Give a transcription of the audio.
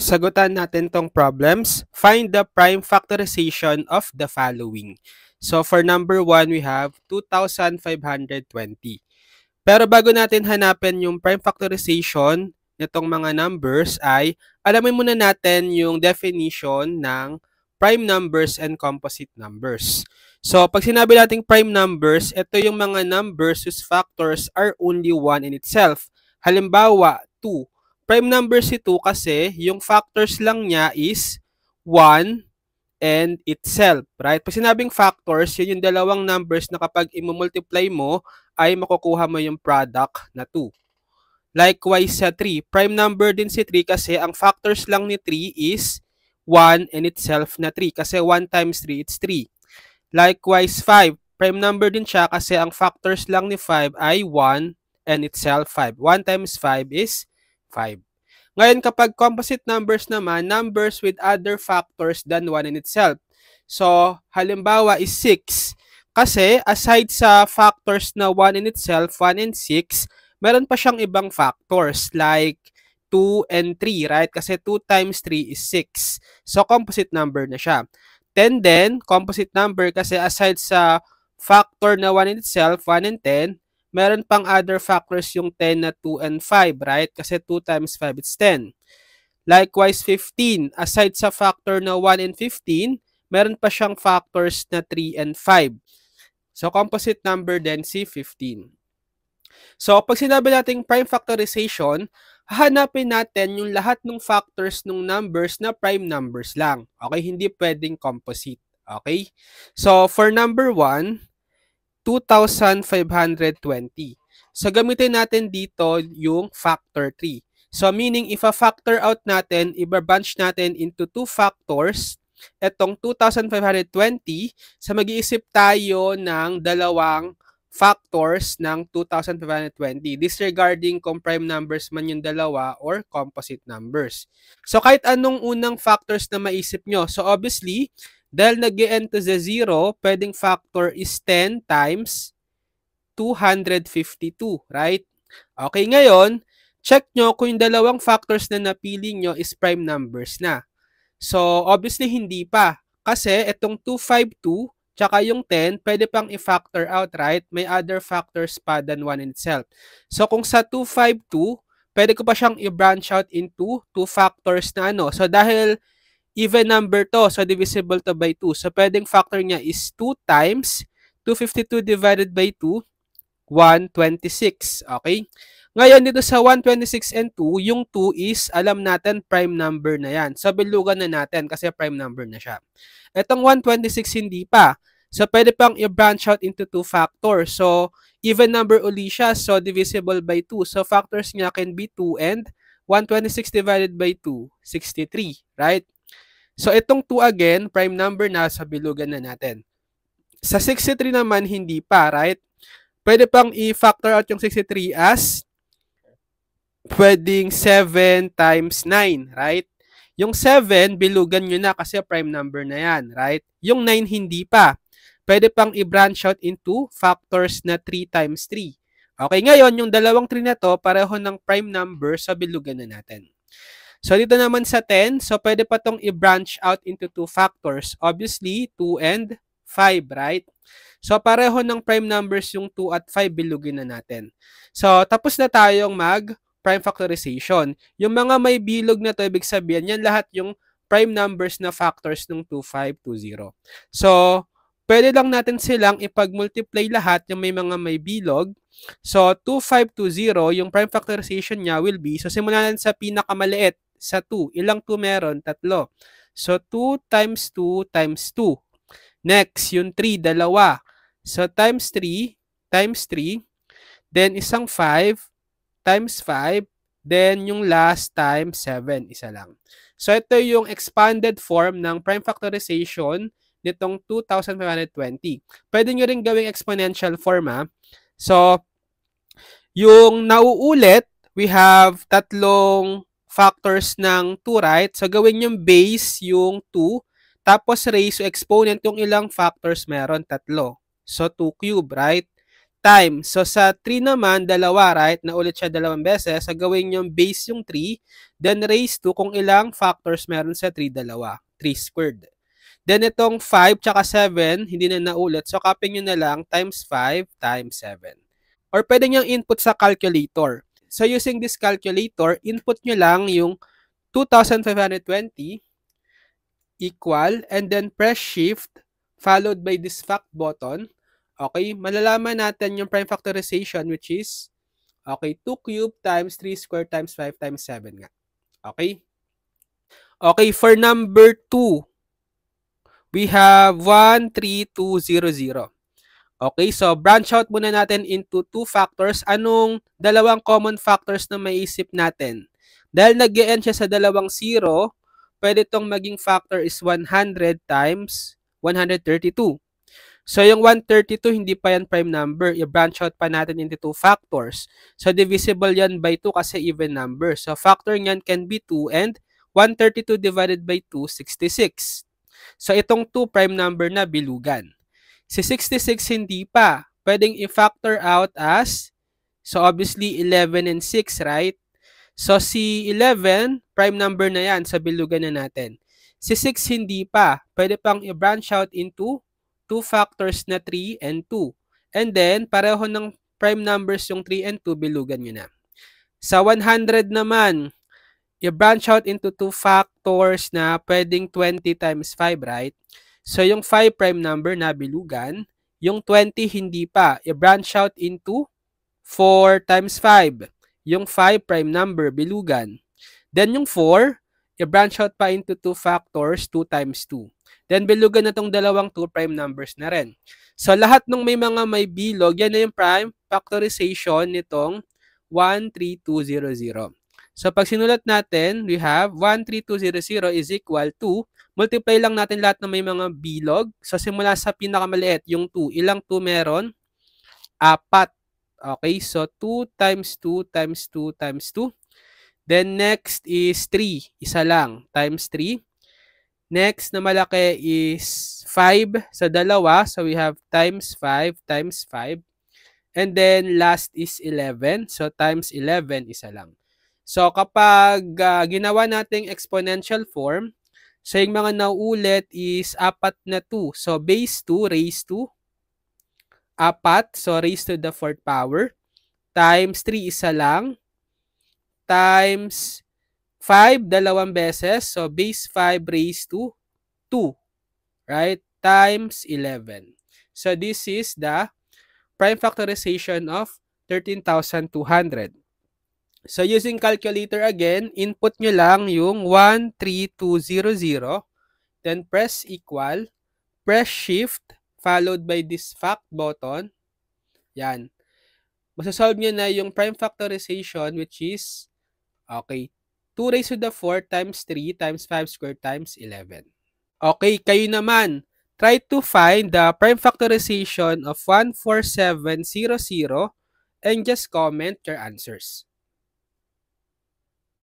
sagutan natin tong problems. Find the prime factorization of the following. So for number 1, we have 2,520. Pero bago natin hanapin yung prime factorization nitong mga numbers ay alamin muna natin yung definition ng prime numbers and composite numbers. So pag sinabi nating prime numbers, ito yung mga numbers whose factors are only 1 in itself. Halimbawa, 2 Prime number si 2 kasi yung factors lang niya is 1 and itself, right? Pag sinabing factors, yun yung dalawang numbers na kapag i-multiply mo, ay makukuha mo yung product na 2. Likewise sa 3, prime number din si 3 kasi ang factors lang ni 3 is 1 and itself na 3 kasi 1 times 3 it's 3. Likewise 5, prime number din siya kasi ang factors lang ni 5 ay 1 and itself 5. 1 times 5 is 5. Ngayon kapag composite numbers naman, numbers with other factors than 1 in itself. So, halimbawa is 6. Kasi aside sa factors na 1 in itself, 1 and 6, meron pa siyang ibang factors like 2 and 3, right? Kasi 2 times 3 is 6. So, composite number na siya. 10 then, composite number kasi aside sa factor na 1 in itself, 1 and 10, meron pang other factors yung 10 na 2 and 5, right? Kasi 2 times 5 is 10. Likewise, 15. Aside sa factor na 1 and 15, meron pa siyang factors na 3 and 5. So, composite number din si 15. So, pag sinabi nating prime factorization, hahanapin natin yung lahat ng factors ng numbers na prime numbers lang. Okay? Hindi pwedeng composite. Okay? So, for number 1, 2,520. So gamitin natin dito yung factor 3. So meaning if a factor out natin, i-bunch natin into two factors, etong 2,520, sa so mag-iisip tayo ng dalawang factors ng 2,520, disregarding kung prime numbers man yung dalawa or composite numbers. So kahit anong unang factors na maisip nyo. So obviously, dahil nag -e n to the 0, pwedeng factor is 10 times 252, right? Okay, ngayon, check nyo kung yung dalawang factors na napili nyo is prime numbers na. So, obviously, hindi pa. Kasi itong 252 tsaka yung 10, pwede pang i-factor out, right? May other factors pa than 1 in itself. So, kung sa 252, pwede ko pa siyang i-branch out into 2 factors na ano. So, dahil even number to, so divisible to by 2. So pwedeng factor niya is 2 times 252 divided by 2, 126. Okay? Ngayon, dito sa 126 and 2, yung 2 is, alam natin, prime number na yan. So, bilugan na natin kasi prime number na siya. Itong 126 hindi pa. So, pwede pang i-branch out into 2 factors. So, even number uli siya. So, divisible by 2. So, factors niya can be 2 and 126 divided by 2, 63. Right? So itong 2 again, prime number na sa bilugan na natin. Sa 63 naman, hindi pa, right? Pwede pang i-factor out yung 63 as pwedeng 7 times 9, right? Yung 7, bilugan nyo na kasi prime number na yan, right? Yung 9, hindi pa. Pwede pang i-branch out into factors na 3 times 3. Okay, ngayon, yung dalawang 3 na to, pareho ng prime number sa bilugan na natin. So dito naman sa 10, so pwede pa tong i-branch out into two factors. Obviously, 2 and 5, right? So pareho ng prime numbers yung 2 at 5, bilugin na natin. So tapos na tayong mag prime factorization. Yung mga may bilog na to, ibig sabihin, yan lahat yung prime numbers na factors ng 2, 5, 2, So, pwede lang natin silang ipag-multiply lahat yung may mga may bilog. So, 2, 5, 2, 0, yung prime factorization niya will be, so simulan natin sa pinakamaliit, sa 2. Ilang 2 meron? Tatlo. So, 2 times 2 times 2. Next, yung 3, dalawa. So, times 3, times 3. Then, isang 5, times 5. Then, yung last times 7, isa lang. So, ito yung expanded form ng prime factorization nitong 2,520. Pwede nyo rin gawing exponential form, ha? So, yung nauulit, we have tatlong factors ng 2 right. So gawin yung base yung 2 tapos raise to exponent yung ilang factors meron tatlo. So 2 cube right time. So sa 3 naman dalawa right na ulit siya dalawang beses. So gawin yung base yung 3 then raise to kung ilang factors meron sa 3 dalawa. 3 squared. Then itong 5 tsaka 7, hindi na naulit. So copy nyo na lang times 5 times 7. Or pwede niyang input sa calculator. So using this calculator, input nyo lang yung 2,520 equal and then press shift followed by this fact button. Okay, malalaman natin yung prime factorization which is okay, 2 cube times 3 square times 5 times 7 nga. Okay? Okay, for number 2, we have 1, 3, 2, 0, 0. Okay, so branch out muna natin into two factors. Anong dalawang common factors na maiisip natin? Dahil nag end siya sa dalawang zero, pwede itong maging factor is 100 times 132. So yung 132, hindi pa yan prime number. I-branch out pa natin into two factors. So divisible yan by 2 kasi even number. So factor niyan can be 2 and 132 divided by 2, 66. So itong 2 prime number na bilugan. Si 66 hindi pa. Pwedeng i-factor out as, so obviously 11 and 6, right? So si 11, prime number na yan, sa bilugan na natin. Si 6 hindi pa. Pwede pang i-branch out into two factors na 3 and 2. And then, pareho ng prime numbers yung 3 and 2, bilugan nyo na. Sa 100 naman, i branch out into two factors na pwedeng 20 times 5, right? So yung 5 prime number na bilugan, yung 20 hindi pa. I-branch out into 4 times 5. Yung 5 prime number bilugan. Then yung 4, i-branch out pa into 2 factors, 2 times 2. Then bilugan na tong dalawang 2 prime numbers na rin. So lahat ng may mga may bilog, yan na yung prime factorization nitong 13200. So pag sinulat natin, we have 13200 is equal to multiply lang natin lahat ng may mga bilog. So, simula sa pinakamaliit, yung 2. Ilang 2 meron? Apat. Okay, so 2 times 2 times 2 times 2. Then next is 3, isa lang, times 3. Next na malaki is 5 sa dalawa. So we have times 5 times 5. And then last is 11. So times 11, isa lang. So kapag uh, ginawa nating exponential form, So, yung mga naulit is apat na 2. So, base 2 raised to 4. So, raised to the 4th power. Times 3, isa lang. Times 5, dalawang beses. So, base 5 raised to 2. Right? Times 11. So, this is the prime factorization of 13,200. So, using calculator again, input nyo lang yung 13200, then press equal, press shift, followed by this fact button. Yan. Masasolve nyo na yung prime factorization which is, okay, 2 raised to the 4 times 3 times 5 squared times 11. Okay, kayo naman, try to find the prime factorization of 14700 and just comment your answers.